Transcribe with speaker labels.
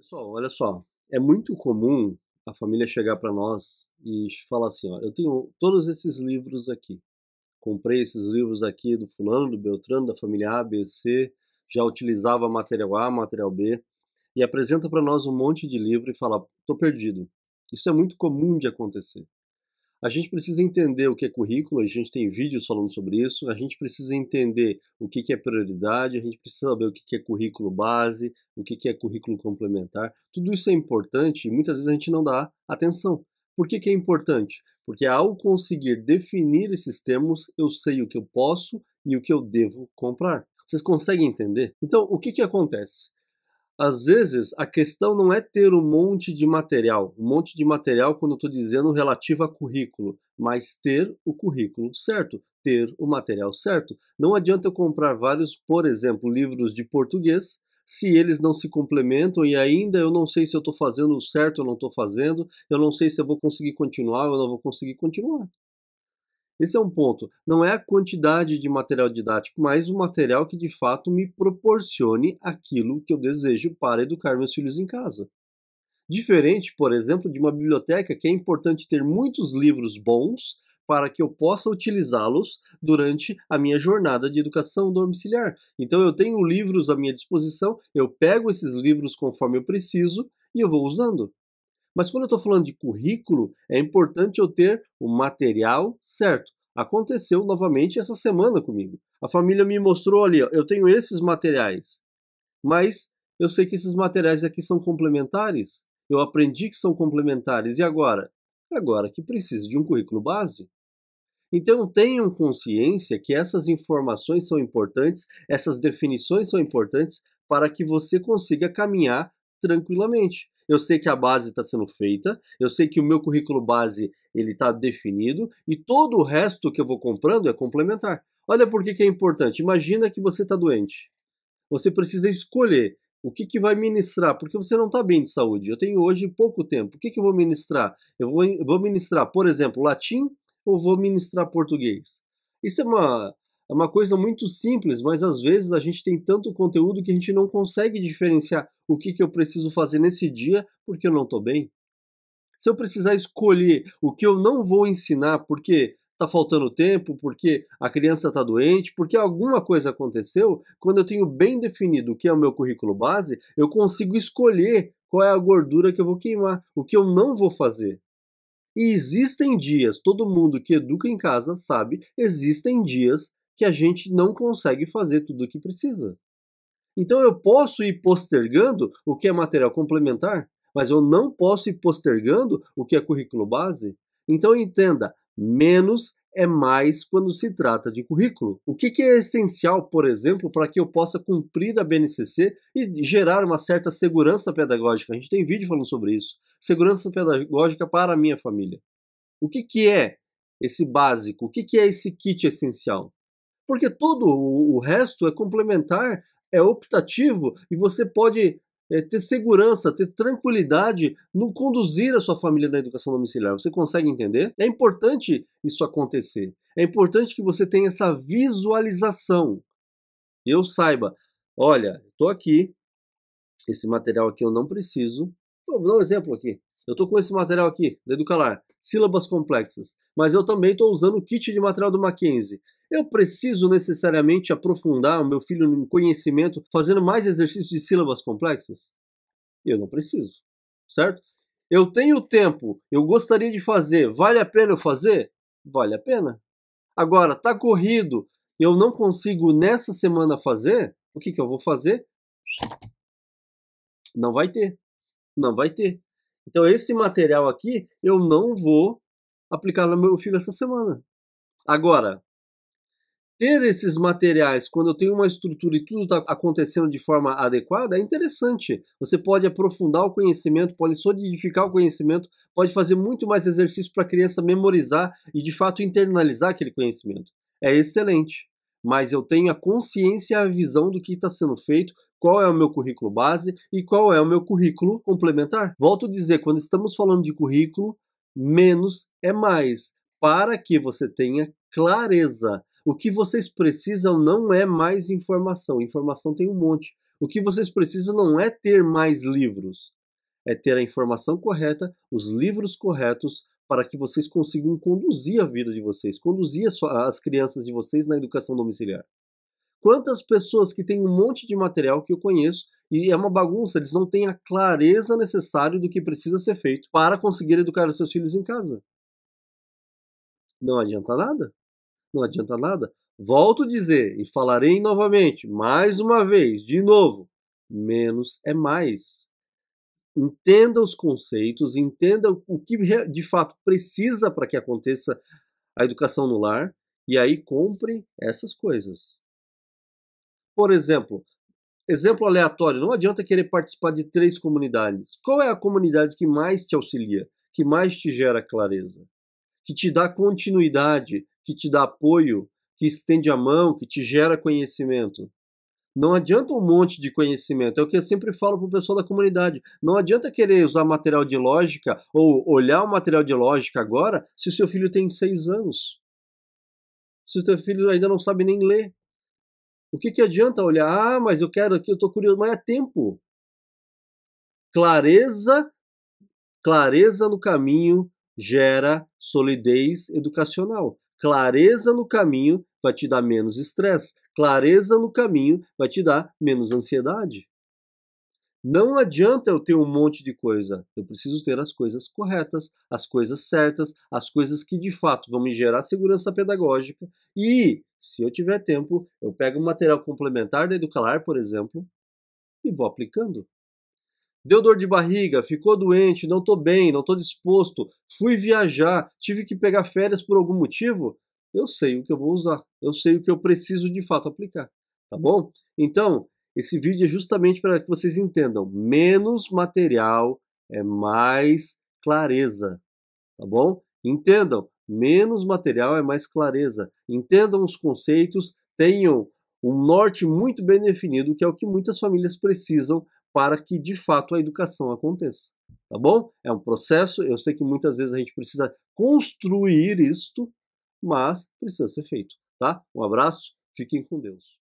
Speaker 1: Pessoal, olha só, é muito comum a família chegar para nós e falar assim, ó, eu tenho todos esses livros aqui. Comprei esses livros aqui do fulano, do Beltrano, da família A, B, C, já utilizava material A, material B, e apresenta para nós um monte de livro e fala, tô perdido. Isso é muito comum de acontecer. A gente precisa entender o que é currículo, a gente tem vídeos falando sobre isso, a gente precisa entender o que é prioridade, a gente precisa saber o que é currículo base, o que é currículo complementar. Tudo isso é importante e muitas vezes a gente não dá atenção. Por que, que é importante? Porque ao conseguir definir esses termos, eu sei o que eu posso e o que eu devo comprar. Vocês conseguem entender? Então, o que, que acontece? Às vezes, a questão não é ter um monte de material, um monte de material, quando eu estou dizendo relativo a currículo, mas ter o currículo certo, ter o material certo. Não adianta eu comprar vários, por exemplo, livros de português, se eles não se complementam e ainda eu não sei se eu estou fazendo o certo ou não estou fazendo, eu não sei se eu vou conseguir continuar ou não vou conseguir continuar. Esse é um ponto. Não é a quantidade de material didático, mas o material que de fato me proporcione aquilo que eu desejo para educar meus filhos em casa. Diferente, por exemplo, de uma biblioteca que é importante ter muitos livros bons para que eu possa utilizá-los durante a minha jornada de educação domiciliar. Então eu tenho livros à minha disposição, eu pego esses livros conforme eu preciso e eu vou usando. Mas quando eu estou falando de currículo, é importante eu ter o material certo. Aconteceu novamente essa semana comigo. A família me mostrou ali, ó, eu tenho esses materiais, mas eu sei que esses materiais aqui são complementares. Eu aprendi que são complementares. E agora? Agora que preciso de um currículo base. Então tenham consciência que essas informações são importantes, essas definições são importantes para que você consiga caminhar tranquilamente eu sei que a base está sendo feita, eu sei que o meu currículo base ele está definido e todo o resto que eu vou comprando é complementar. Olha por que, que é importante. Imagina que você está doente. Você precisa escolher o que, que vai ministrar, porque você não está bem de saúde. Eu tenho hoje pouco tempo. O que, que eu vou ministrar? Eu vou, vou ministrar, por exemplo, latim ou vou ministrar português? Isso é uma é uma coisa muito simples, mas às vezes a gente tem tanto conteúdo que a gente não consegue diferenciar o que, que eu preciso fazer nesse dia porque eu não estou bem. Se eu precisar escolher o que eu não vou ensinar porque está faltando tempo, porque a criança está doente, porque alguma coisa aconteceu, quando eu tenho bem definido o que é o meu currículo base, eu consigo escolher qual é a gordura que eu vou queimar, o que eu não vou fazer. E existem dias, todo mundo que educa em casa sabe, existem dias que a gente não consegue fazer tudo o que precisa. Então eu posso ir postergando o que é material complementar, mas eu não posso ir postergando o que é currículo base. Então entenda, menos é mais quando se trata de currículo. O que, é essencial, por exemplo, para que eu possa cumprir a BNCC e gerar uma certa segurança pedagógica? A gente tem vídeo falando sobre isso. Segurança pedagógica para a minha família. O que, é esse básico? O que é esse kit essencial? porque todo o, o resto é complementar, é optativo e você pode é, ter segurança, ter tranquilidade no conduzir a sua família na educação domiciliar. Você consegue entender? É importante isso acontecer. É importante que você tenha essa visualização. Eu saiba, olha, estou aqui, esse material aqui eu não preciso. Vou dar um exemplo aqui. Eu estou com esse material aqui, da Educalar, sílabas complexas, mas eu também estou usando o kit de material do Mackenzie. Eu preciso necessariamente aprofundar o meu filho no conhecimento fazendo mais exercícios de sílabas complexas? Eu não preciso, certo? Eu tenho tempo, eu gostaria de fazer, vale a pena eu fazer? Vale a pena. Agora, tá corrido, eu não consigo nessa semana fazer, o que, que eu vou fazer? Não vai ter. Não vai ter. Então, esse material aqui, eu não vou aplicar no meu filho essa semana. Agora, ter esses materiais quando eu tenho uma estrutura e tudo está acontecendo de forma adequada é interessante. Você pode aprofundar o conhecimento, pode solidificar o conhecimento, pode fazer muito mais exercício para a criança memorizar e de fato internalizar aquele conhecimento. É excelente. Mas eu tenho a consciência e a visão do que está sendo feito, qual é o meu currículo base e qual é o meu currículo complementar. Volto a dizer, quando estamos falando de currículo, menos é mais, para que você tenha clareza o que vocês precisam não é mais informação. Informação tem um monte. O que vocês precisam não é ter mais livros, é ter a informação correta, os livros corretos, para que vocês consigam conduzir a vida de vocês, conduzir as crianças de vocês na educação domiciliar. Quantas pessoas que têm um monte de material que eu conheço e é uma bagunça, eles não têm a clareza necessária do que precisa ser feito para conseguir educar os seus filhos em casa. Não adianta nada não adianta nada. Volto a dizer e falarei novamente, mais uma vez, de novo: menos é mais. Entenda os conceitos, entenda o que de fato precisa para que aconteça a educação no lar e aí compre essas coisas. Por exemplo, exemplo aleatório: não adianta querer participar de três comunidades. Qual é a comunidade que mais te auxilia, que mais te gera clareza? que te dá continuidade, que te dá apoio, que estende a mão, que te gera conhecimento. Não adianta um monte de conhecimento. É o que eu sempre falo para o pessoal da comunidade. Não adianta querer usar material de lógica ou olhar o material de lógica agora se o seu filho tem seis anos. Se o seu filho ainda não sabe nem ler. O que, que adianta olhar? Ah, mas eu quero aqui, eu estou curioso. Mas é tempo. Clareza, clareza no caminho gera solidez educacional. Clareza no caminho vai te dar menos estresse. Clareza no caminho vai te dar menos ansiedade. Não adianta eu ter um monte de coisa. Eu preciso ter as coisas corretas, as coisas certas, as coisas que de fato vão me gerar segurança pedagógica. E, se eu tiver tempo, eu pego um material complementar da Educalar, por exemplo, e vou aplicando. Deu dor de barriga, ficou doente, não estou bem, não estou disposto, fui viajar, tive que pegar férias por algum motivo? Eu sei o que eu vou usar, eu sei o que eu preciso de fato aplicar, tá bom? Então, esse vídeo é justamente para que vocês entendam: menos material é mais clareza, tá bom? Entendam, menos material é mais clareza. Entendam os conceitos, tenham um norte muito bem definido, que é o que muitas famílias precisam para que de fato a educação aconteça. Tá bom? É um processo, eu sei que muitas vezes a gente precisa construir isto, mas precisa ser feito. Tá? Um abraço, fiquem com Deus.